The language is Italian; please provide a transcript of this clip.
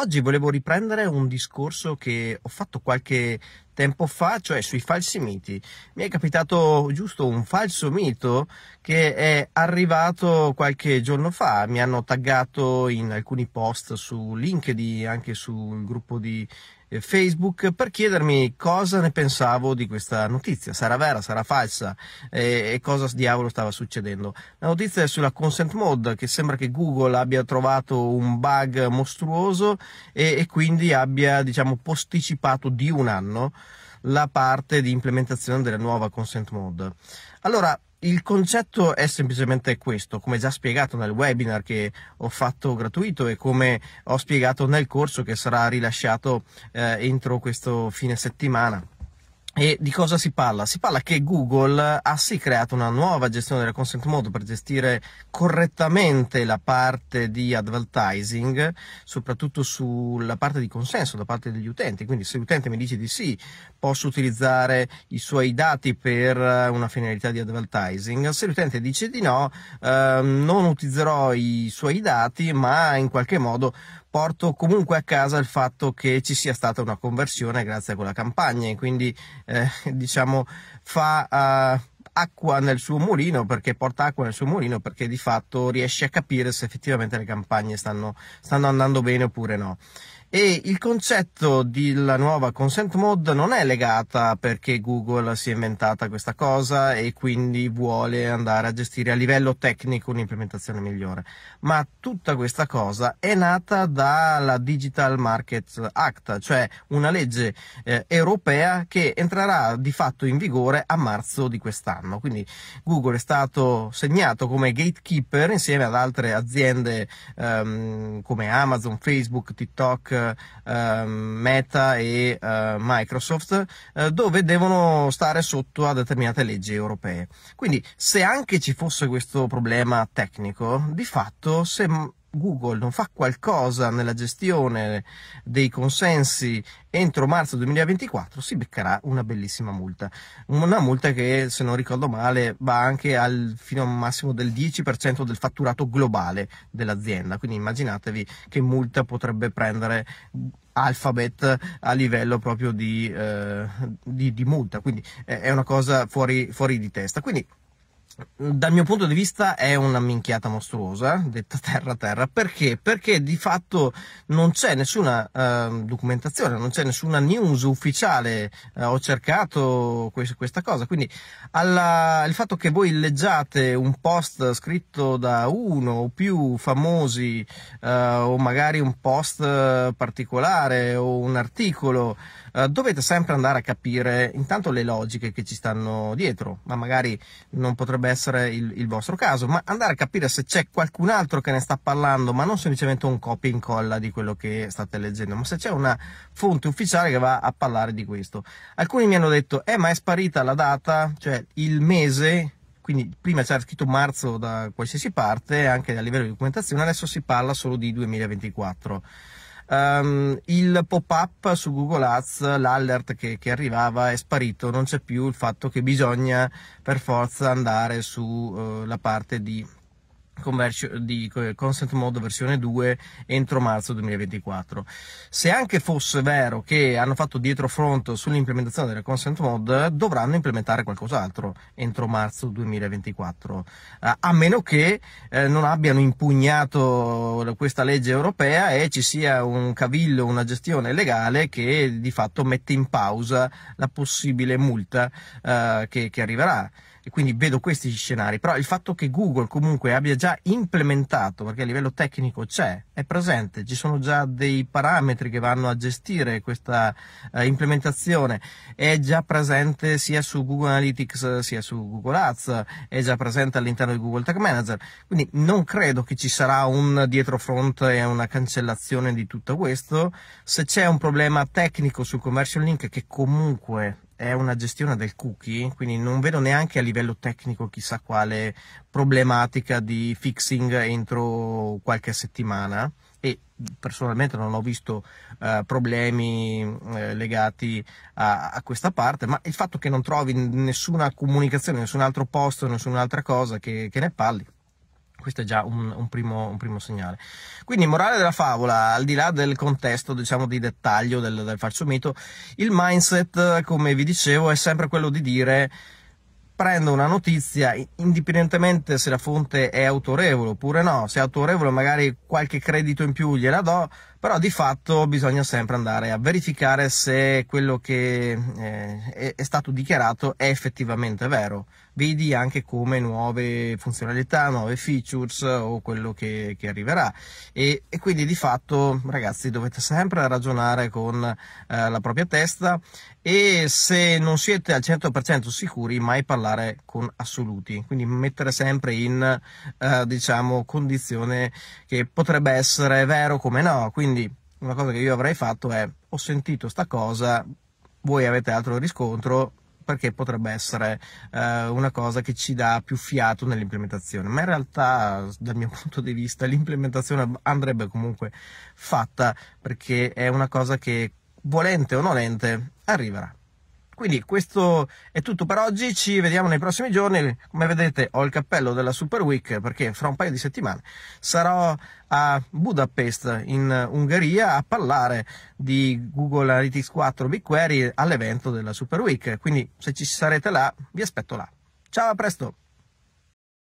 Oggi volevo riprendere un discorso che ho fatto qualche tempo fa, cioè sui falsi miti. Mi è capitato giusto un falso mito che è arrivato qualche giorno fa, mi hanno taggato in alcuni post su LinkedIn, anche sul gruppo di eh, Facebook per chiedermi cosa ne pensavo di questa notizia, sarà vera, sarà falsa e, e cosa diavolo stava succedendo. La notizia è sulla consent mode che sembra che Google abbia trovato un bug mostruoso e, e quindi abbia diciamo, posticipato di un anno la parte di implementazione della nuova consent mode. Allora, il concetto è semplicemente questo, come già spiegato nel webinar che ho fatto gratuito e come ho spiegato nel corso che sarà rilasciato eh, entro questo fine settimana. E di cosa si parla? Si parla che Google ha sì creato una nuova gestione della consent mode per gestire correttamente la parte di advertising, soprattutto sulla parte di consenso da parte degli utenti. Quindi se l'utente mi dice di sì, posso utilizzare i suoi dati per eh, una finalità di advertising. Se l'utente dice di no, eh, non utilizzerò i suoi dati, ma in qualche modo porto comunque a casa il fatto che ci sia stata una conversione grazie a quella campagna e quindi eh, diciamo fa uh, acqua nel suo mulino perché porta acqua nel suo mulino perché di fatto riesce a capire se effettivamente le campagne stanno, stanno andando bene oppure no e il concetto della nuova consent mode non è legata perché Google si è inventata questa cosa e quindi vuole andare a gestire a livello tecnico un'implementazione migliore, ma tutta questa cosa è nata dalla Digital Markets Act, cioè una legge eh, europea che entrerà di fatto in vigore a marzo di quest'anno. Quindi Google è stato segnato come gatekeeper insieme ad altre aziende ehm, come Amazon, Facebook, TikTok, eh, ehm, Meta e eh, Microsoft, eh, dove devono stare sotto a determinate leggi europee. Quindi, se anche ci fosse questo problema tecnico, di fatto, se Google non fa qualcosa nella gestione dei consensi entro marzo 2024 si beccherà una bellissima multa. Una multa che, se non ricordo male, va anche al, fino a un massimo del 10% del fatturato globale dell'azienda. Quindi immaginatevi che multa potrebbe prendere Alphabet a livello proprio di, eh, di, di multa. Quindi eh, è una cosa fuori, fuori di testa. Quindi dal mio punto di vista è una minchiata mostruosa, eh, detta terra terra, perché? Perché di fatto non c'è nessuna eh, documentazione, non c'è nessuna news ufficiale, eh, ho cercato que- questa cosa, quindi alla, il fatto che voi leggiate un post scritto da uno o più famosi eh, o magari un post particolare o un articolo, eh, dovete sempre andare a capire intanto le logiche che ci stanno dietro, ma magari non potrebbe essere il, il, vostro caso, ma andare a capire se c'è qualcun altro che ne sta parlando, ma non semplicemente un copia e incolla di quello che state leggendo, ma se c'è una fonte ufficiale che va a parlare di questo. Alcuni mi hanno detto, eh ma è sparita la data, cioè il mese quindi prima c'era scritto marzo da qualsiasi parte, anche a livello di documentazione, adesso si parla solo di 2024 um, il pop-up su Google Ads, l'alert che, che, arrivava è sparito, non c'è più il fatto che bisogna per forza andare sulla eh, uh, parte di di Consent Mode versione 2 entro marzo 2024. Se anche fosse vero che hanno fatto dietro front sull'implementazione della Consent Mode, dovranno implementare qualcos'altro entro marzo 2024, eh, a meno che eh, non abbiano impugnato questa legge europea e ci sia un cavillo, una gestione legale che di fatto mette in pausa la possibile multa eh, che arriverà quindi vedo questi scenari, però il fatto che Google comunque abbia già implementato, perché a livello tecnico c'è, è presente, ci sono già dei parametri che vanno a gestire questa eh, implementazione, è già presente sia su Google Analytics sia su Google Ads, è già presente all'interno di Google Tag Manager, quindi non credo che ci sarà un dietro front e una cancellazione di tutto questo, se c'è un problema tecnico sul commercial link che comunque è una gestione del cookie, quindi non vedo neanche a livello tecnico chissà quale problematica di fixing entro qualche settimana e personalmente non ho visto eh, problemi eh, legati a, a, questa parte, ma il fatto che non trovi nessuna comunicazione, nessun altro posto, nessun'altra cosa che, che ne parli, questo è già un, un, primo, un, primo, segnale. Quindi, morale della favola, al di là del contesto, diciamo, di dettaglio del, del falso mito, il mindset, come vi dicevo, è sempre quello di dire prendo una notizia, indipendentemente se la fonte è autorevole oppure no, se è autorevole magari qualche credito in più gliela do, però di fatto bisogna sempre andare a verificare se quello che eh, è stato dichiarato è effettivamente vero. Vedi anche come nuove funzionalità, nuove features o quello che, che arriverà. E, e, quindi di fatto, ragazzi, dovete sempre ragionare con eh, la propria testa e se non siete al 100% sicuri, mai parlare con assoluti. Quindi mettere sempre in, eh, diciamo, condizione che potrebbe essere vero come no. Quindi quindi una cosa che io avrei fatto è ho sentito sta cosa, voi avete altro riscontro, perché potrebbe essere eh, una cosa che ci dà più fiato nell'implementazione, ma in realtà dal mio punto di vista l'implementazione andrebbe comunque fatta perché è una cosa che volente o nolente arriverà. Quindi questo è tutto per oggi, ci vediamo nei prossimi giorni. Come vedete ho il cappello della Super Week perché fra un paio di settimane sarò a Budapest in Ungheria a parlare di Google Analytics 4 BigQuery all'evento della Super Week. Quindi se ci sarete là, vi aspetto là. Ciao, a presto!